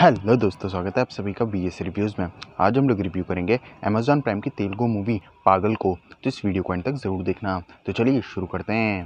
hello दोस्तों स्वागत है आप सभी का बी एस रिव्यूज़ में आज हम लोग रिव्यू करेंगे अमेजॉन प्राइम की तेलुगु मूवी पागल को तो इस वीडियो को एंड तक ज़रूर देखना तो चलिए शुरू करते हैं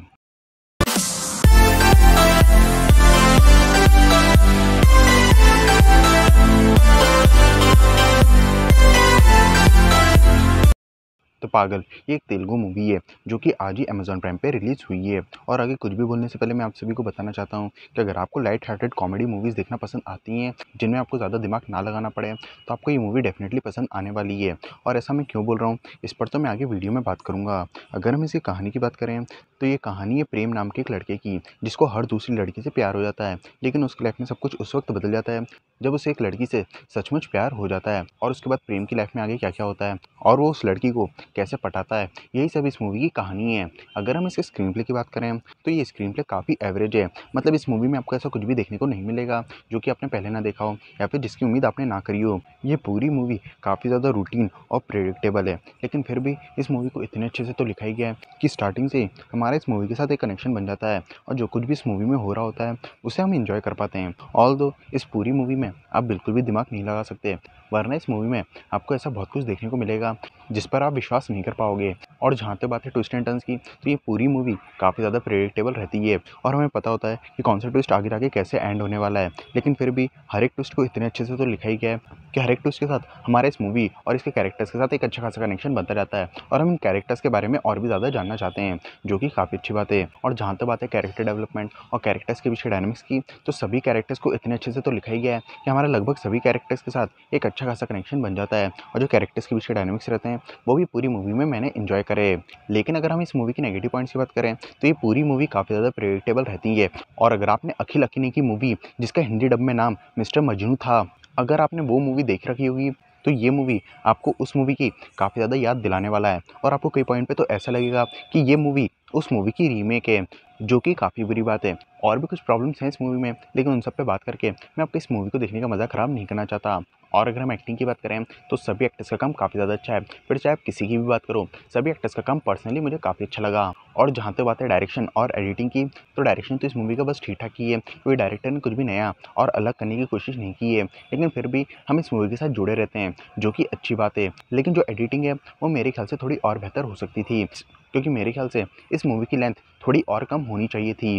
तो पागल ये एक तेलुगु मूवी है जो कि आज ही अमेज़ॉन प्राइम पे रिलीज़ हुई है और आगे कुछ भी बोलने से पहले मैं आप सभी को बताना चाहता हूँ कि अगर आपको लाइट हार्टेड कॉमेडी मूवीज़ देखना पसंद आती हैं जिनमें आपको ज़्यादा दिमाग ना लगाना पड़े तो आपको ये मूवी डेफिनेटली पसंद आने वाली है और ऐसा मैं क्यों बोल रहा हूँ इस पर तो मैं आगे वीडियो में बात करूँगा अगर हम इसी कहानी की बात करें तो ये कहानी है प्रेम नाम के एक लड़के की जिसको हर दूसरी लड़की से प्यार हो जाता है लेकिन उसकी लाइफ में सब कुछ उस वक्त बदल जाता है जब उसे एक लड़की से सचमुच प्यार हो जाता है और उसके बाद प्रेम की लाइफ में आगे क्या क्या होता है और वो उस लड़की को कैसे पटाता है यही सब इस मूवी की कहानी है अगर हम इसके स्क्रीन प्ले की बात करें तो ये स्क्रीन प्ले काफ़ी एवरेज है मतलब इस मूवी में आपको ऐसा कुछ भी देखने को नहीं मिलेगा जो कि आपने पहले ना देखा हो या फिर जिसकी उम्मीद आपने ना करी हो ये पूरी मूवी काफ़ी ज़्यादा रूटीन और प्रेडिक्टेबल है लेकिन फिर भी इस मूवी को इतने अच्छे से तो लिखाई गया है कि स्टार्टिंग से हमारा इस मूवी के साथ एक कनेक्शन बन जाता है और जो कुछ भी इस मूवी में हो रहा होता है उसे हम इंजॉय कर पाते हैं ऑल इस पूरी मूवी में आप बिल्कुल भी दिमाग नहीं लगा सकते वरना इस मूवी में आपको ऐसा बहुत कुछ देखने को मिलेगा जिस पर आप विश्वास नहीं कर पाओगे और जहाँ तक बात है ट्विस्ट एंड टर्न्स की तो ये पूरी मूवी काफ़ी ज़्यादा प्रेडिक्टेबल रहती है और हमें पता होता है कि कौन सा ट्विस्ट आगे जाके कैसे एंड होने वाला है लेकिन फिर भी हर एक ट्विस्ट को इतने अच्छे से तो लिखा ही गया है कि हर एक ट्विस्ट के साथ हमारे इस मूवी और इसके कैरेक्टर्स के साथ एक अच्छा खासा कनेक्शन बनता जाता है और हम इन कैरेक्टर्स के बारे में और भी ज़्यादा जानना चाहते हैं जो कि काफ़ी अच्छी बात है और जहाँ तक बात है कैरेक्टर डेवलपमेंट और कैरेक्टर्स के पीछे डायनमिक्स की तो सभी कैरेक्टर्स को इतने अच्छे से तो लिखा ही गया है कि हमारा लगभग सभी कैरेक्टर्स के साथ एक अच्छा खासा कनेक्शन बन जाता है और जो कैरेक्टर्स के पीछे डायनमिक्स रहते हैं वो भी पूरी मूवी में मैंने इन्जॉय करें लेकिन अगर हम इस मूवी की नेगेटिव पॉइंट्स की बात करें तो ये पूरी मूवी काफ़ी ज़्यादा प्रेडिक्टेबल रहती है और अगर आपने अखिल अखिनी की मूवी जिसका हिंदी डब में नाम मिस्टर मजनू था अगर आपने वो मूवी देख रखी होगी तो ये मूवी आपको उस मूवी की काफ़ी ज़्यादा याद दिलाने वाला है और आपको कई पॉइंट पे तो ऐसा लगेगा कि ये मूवी उस मूवी की रीमेक है जो कि काफ़ी बुरी बात है और भी कुछ प्रॉब्लम्स हैं इस मूवी में लेकिन उन सब पे बात करके मैं आपको इस मूवी को देखने का मज़ा ख़राब नहीं करना चाहता और अगर हम एक्टिंग की बात करें तो सभी एक्टर्स का काम काफ़ी ज़्यादा अच्छा है फिर चाहे आप किसी की भी बात करो सभी एक्टर्स का काम पर्सनली मुझे काफ़ी अच्छा लगा और जहाँ तक तो बात है डायरेक्शन और एडिटिंग की तो डायरेक्शन तो इस मूवी का बस ठीक ठाक ही है क्योंकि डायरेक्टर ने कुछ भी नया और अलग करने की कोशिश नहीं की है लेकिन फिर भी हम इस मूवी के साथ जुड़े रहते हैं जो कि अच्छी बात है लेकिन जो एडिटिंग है वो मेरे ख्याल से थोड़ी और बेहतर हो सकती थी क्योंकि मेरे ख्याल से इस मूवी की लेंथ थोड़ी और कम होनी चाहिए थी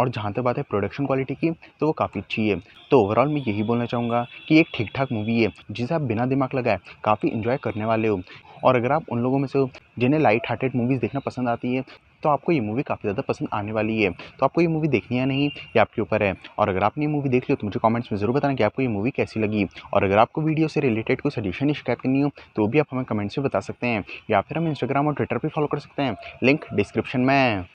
और जहाँ तक बात है प्रोडक्शन क्वालिटी की तो वो काफ़ी अच्छी है तो ओवरऑल मैं यही बोलना चाहूँगा कि एक ठीक ठाक मूवी है जिसे आप बिना दिमाग लगाए काफ़ी इन्जॉय करने वाले हो और अगर आप उन लोगों में से हो जिन्हें लाइट हार्टेड मूवीज़ देखना पसंद आती है तो आपको ये मूवी काफ़ी ज़्यादा पसंद आने वाली है तो आपको ये मूवी देखनी या नहीं ये आपके ऊपर है और अगर आपने ये मूवी देख ली तो मुझे कमेंट्स में ज़रूर बताना कि आपको ये मूवी कैसी लगी और अगर आपको वीडियो से रिलेटेड कोई सजेशन शिकायत करनी हो तो भी आप हमें कमेंट्स में बता सकते हैं या फिर हम इंस्टाग्राम और ट्विटर पर फॉलो कर सकते हैं लिंक डिस्क्रिप्शन में है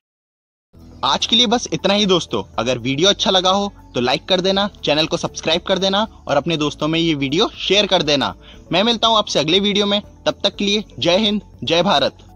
आज के लिए बस इतना ही दोस्तों अगर वीडियो अच्छा लगा हो तो लाइक कर देना चैनल को सब्सक्राइब कर देना और अपने दोस्तों में ये वीडियो शेयर कर देना मैं मिलता हूँ आपसे अगले वीडियो में तब तक के लिए जय हिंद जय भारत